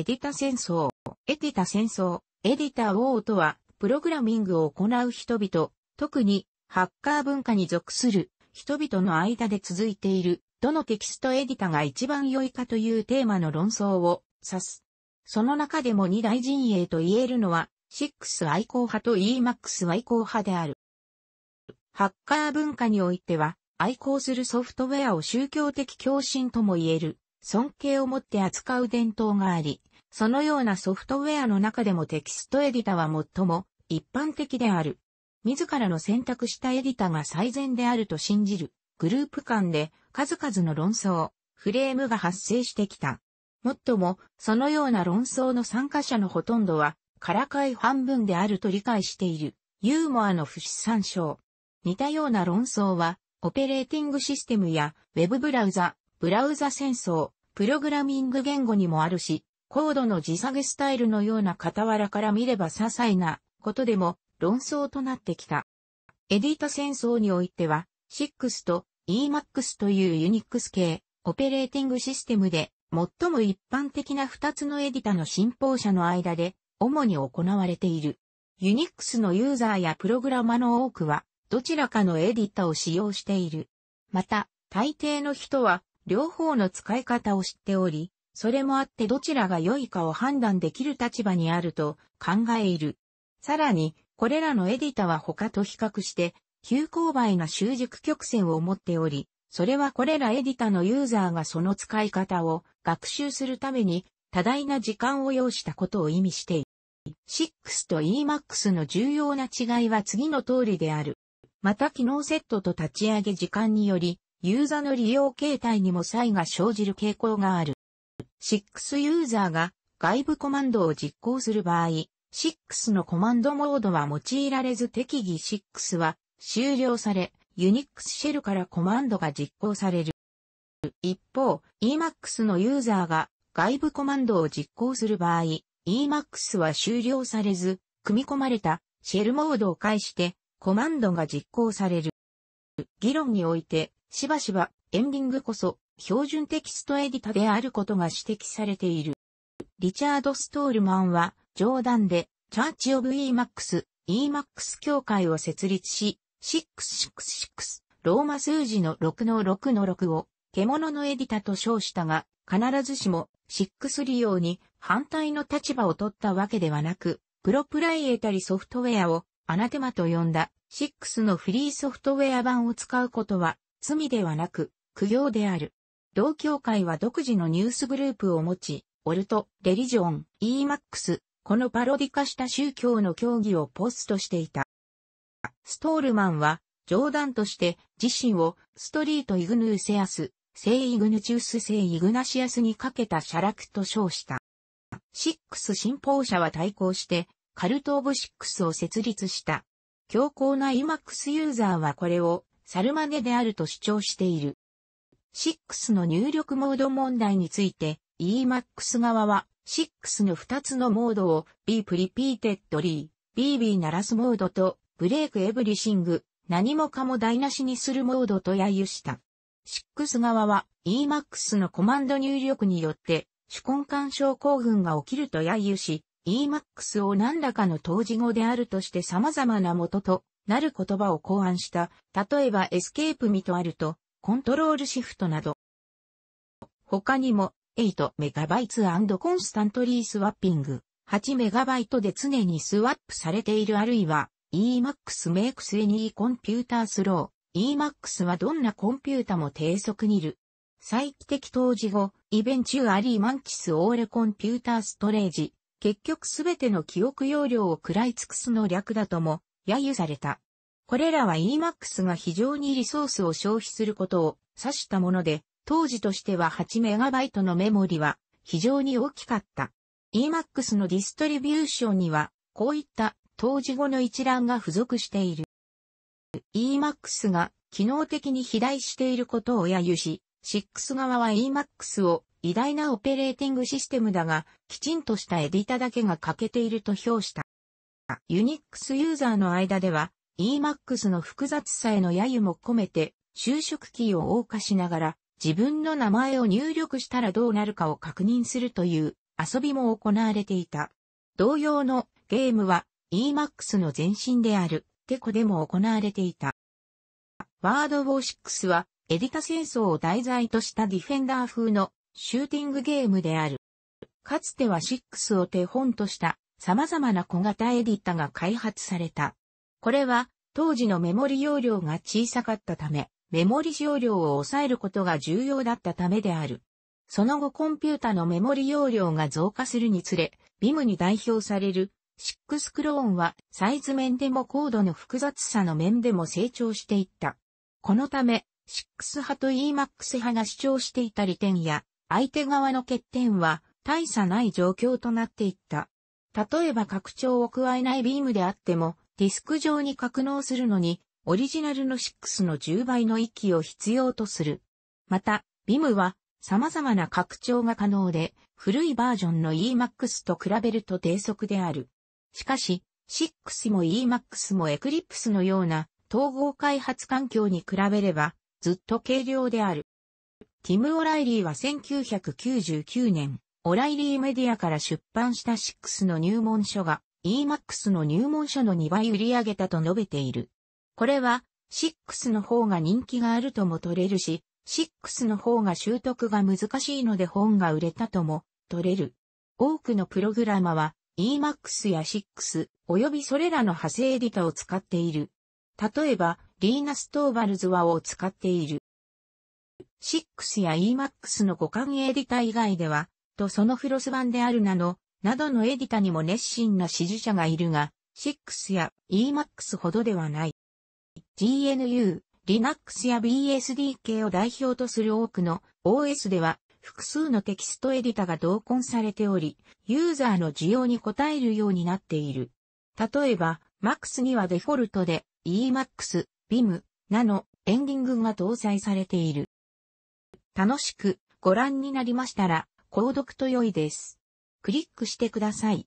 エディタ戦争、エディタ戦争、エディター王とは、プログラミングを行う人々、特に、ハッカー文化に属する人々の間で続いている、どのテキストエディタが一番良いかというテーマの論争を指す。その中でも二大陣営と言えるのは、6愛好派と EMAX 愛好派である。ハッカー文化においては、愛好するソフトウェアを宗教的共振とも言える、尊敬を持って扱う伝統があり、そのようなソフトウェアの中でもテキストエディタは最も一般的である。自らの選択したエディタが最善であると信じるグループ間で数々の論争、フレームが発生してきた。もっとも、そのような論争の参加者のほとんどは、からかい半分であると理解している、ユーモアの不死参照。似たような論争は、オペレーティングシステムや、ウェブブラウザ、ブラウザ戦争、プログラミング言語にもあるし、高度の地下げスタイルのような傍らから見れば些細なことでも論争となってきた。エディタ戦争においては、6と EMAX というユニックス系オペレーティングシステムで最も一般的な2つのエディタの信奉者の間で主に行われている。ユニックスのユーザーやプログラマの多くはどちらかのエディタを使用している。また、大抵の人は両方の使い方を知っており、それもあってどちらが良いかを判断できる立場にあると考えいる。さらに、これらのエディタは他と比較して、急勾配な習熟曲線を持っており、それはこれらエディタのユーザーがその使い方を学習するために多大な時間を要したことを意味している。6と Emax の重要な違いは次の通りである。また機能セットと立ち上げ時間により、ユーザーの利用形態にも差異が生じる傾向がある。6ユーザーが外部コマンドを実行する場合、6のコマンドモードは用いられず適宜6は終了され、ユニックスシェルからコマンドが実行される。一方、Emacs のユーザーが外部コマンドを実行する場合、Emacs は終了されず、組み込まれたシェルモードを介してコマンドが実行される。議論において、しばしばエンディングこそ標準テキストエディタであることが指摘されている。リチャード・ストールマンは、冗談で、チャーチ・オブ・ EMAX、EMAX 協会を設立し、666、ローマ数字の6の6の6を、獣のエディタと称したが、必ずしも、6利用に反対の立場を取ったわけではなく、プロプライエタリソフトウェアをアナテマと呼んだ6のフリーソフトウェア版を使うことは罪ではなく苦行である。同協会は独自のニュースグループを持ち、オルト、レリジョン、e m a x クス、このパロディ化した宗教の教義をポストしていた。ストールマンは、冗談として自身をストリート・イグヌーセアス、聖イグヌチウス聖イグナシアスにかけた写楽と称した。シックス信奉者は対抗して、カルト・オブ・シックスを設立した。強硬なイマックスユーザーはこれをサルマネであると主張している。6の入力モード問題について、EMAX 側は、6の2つのモードを B プリピーテッドリー、BB 鳴らすモードと、ブレイクエブリシング、何もかも台無しにするモードと揶揄した。6側は EMAX のコマンド入力によって主根干渉興奮が起きると揶揄し、EMAX を何らかの当時語であるとして様々な元となる言葉を考案した。例えばエスケープミとあるとコントロールシフトなど。他にも 8MB& コンスタントリースワッピング 8MB で常にスワップされているあるいは EMAX makes any computer slow EMAX はどんなコンピュータも低速にる。再帰的当時後、イベンチューアリーマンチスオーレコンピューターストレージ、結局すべての記憶容量を食らい尽くすの略だとも、揶揄された。これらは EMAX が非常にリソースを消費することを指したもので、当時としては 8MB のメモリは非常に大きかった。EMAX のディストリビューションには、こういった当時後の一覧が付属している。EMAX が機能的に肥大していることを揶揄し、6側は EMAX を偉大なオペレーティングシステムだが、きちんとしたエディタだけが欠けていると評した。ユニックスユーザーの間では、EMAX の複雑さへの揶揄も込めて、就職キーを謳歌しながら、自分の名前を入力したらどうなるかを確認するという遊びも行われていた。同様のゲームは EMAX の前身であるテコでも行われていた。ワードウォー6はエディタ戦争を題材としたディフェンダー風のシューティングゲームである。かつては6を手本とした様々な小型エディタが開発された。これは、当時のメモリ容量が小さかったため、メモリ使用量を抑えることが重要だったためである。その後コンピュータのメモリ容量が増加するにつれ、ビムに代表される6クローンはサイズ面でも高度の複雑さの面でも成長していった。このため、6派と EMAX 派が主張していた利点や、相手側の欠点は大差ない状況となっていった。例えば拡張を加えないビームであっても、ディスク上に格納するのに、オリジナルの6の10倍の域を必要とする。また、VIM は様々な拡張が可能で、古いバージョンの e m a x と比べると低速である。しかし、6も e m a x も Eclipse のような統合開発環境に比べれば、ずっと軽量である。ティム・オライリーは1999年、オライリーメディアから出版した6の入門書が、EMAX の入門書の2倍売り上げたと述べている。これは、6の方が人気があるとも取れるし、6の方が習得が難しいので本が売れたとも取れる。多くのプログラマは EMAX や6及びそれらの派生エディタを使っている。例えば、リーナス・トーバルズはを使っている。6や EMAX の互換エディタ以外では、とそのフロス版であるなのなどのエディタにも熱心な支持者がいるが、6や e m a x ほどではない。GNU、Linux や b s d 系を代表とする多くの OS では複数のテキストエディタが同梱されており、ユーザーの需要に応えるようになっている。例えば、MAX にはデフォルトで e m a x BIM、Nano、エンディングが搭載されている。楽しくご覧になりましたら、購読と良いです。クリックしてください。